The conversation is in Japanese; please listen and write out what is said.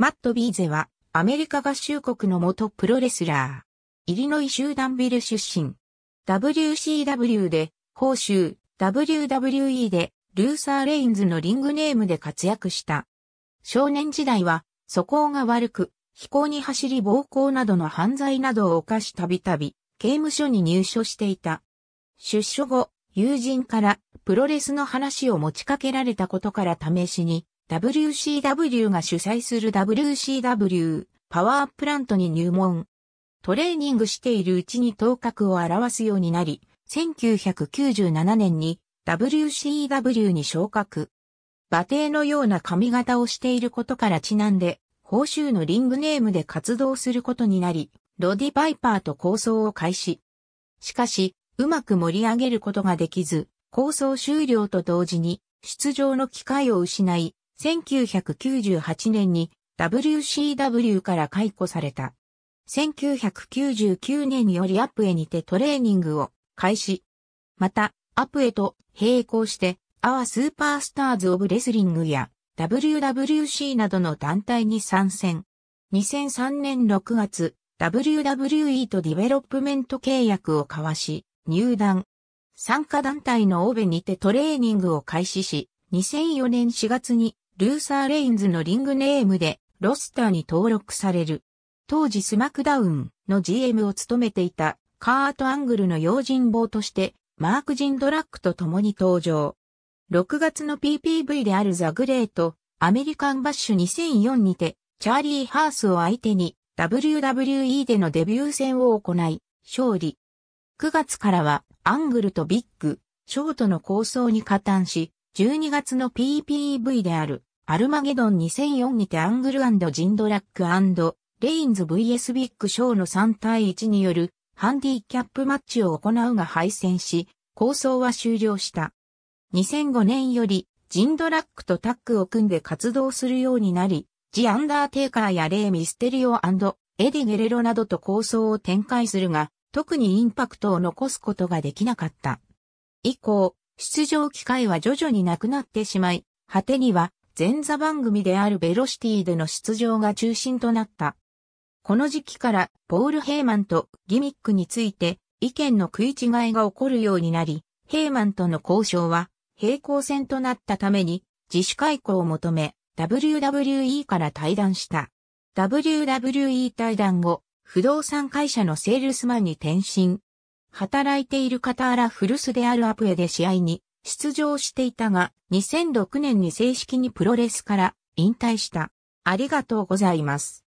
マット・ビーゼは、アメリカ合衆国の元プロレスラー。イリノイ州ダンビル出身。WCW で、報酬、WWE で、ルーサー・レインズのリングネームで活躍した。少年時代は、素行が悪く、非行に走り暴行などの犯罪などを犯したびたび、刑務所に入所していた。出所後、友人からプロレスの話を持ちかけられたことから試しに、WCW が主催する WCW パワープラントに入門。トレーニングしているうちに頭角を現すようになり、1997年に WCW に昇格。馬蹄のような髪型をしていることからちなんで、報酬のリングネームで活動することになり、ロディ・バイパーと構想を開始。しかし、うまく盛り上げることができず、構想終了と同時に、出場の機会を失い、1998年に WCW から解雇された。1999年よりアプエにてトレーニングを開始。また、アプエと並行して、アワスーパースターズ・オブ・レスリングや WWC などの団体に参戦。2003年6月、WWE とディベロップメント契約を交わし、入団。参加団体のオベにてトレーニングを開始し、2004年4月にルーサー・レインズのリングネームでロスターに登録される。当時スマクダウンの GM を務めていたカート・アングルの用心棒としてマーク・ジンドラックと共に登場。6月の PPV であるザ・グレート、アメリカンバッシュ2004にて、チャーリー・ハースを相手に WWE でのデビュー戦を行い、勝利。9月からはアングルとビッグ、ショートの構想に加担し、12月の PPV であるアルマゲドン2004にてアングルジンドラックレインズ VS ビッグショーの3対1によるハンディキャップマッチを行うが敗戦し、構想は終了した。2005年よりジンドラックとタッグを組んで活動するようになり、ジ・アンダーテイカーやレイ・ミステリオエディ・ゲレロなどと構想を展開するが、特にインパクトを残すことができなかった。以降、出場機会は徐々になくなってしまい、果てには前座番組であるベロシティでの出場が中心となった。この時期からポール・ヘイマンとギミックについて意見の食い違いが起こるようになり、ヘイマンとの交渉は平行線となったために自主解雇を求め WWE から退団した。WWE 退団後、不動産会社のセールスマンに転身。働いているあら古巣であるアプエで試合に出場していたが、2006年に正式にプロレスから引退した。ありがとうございます。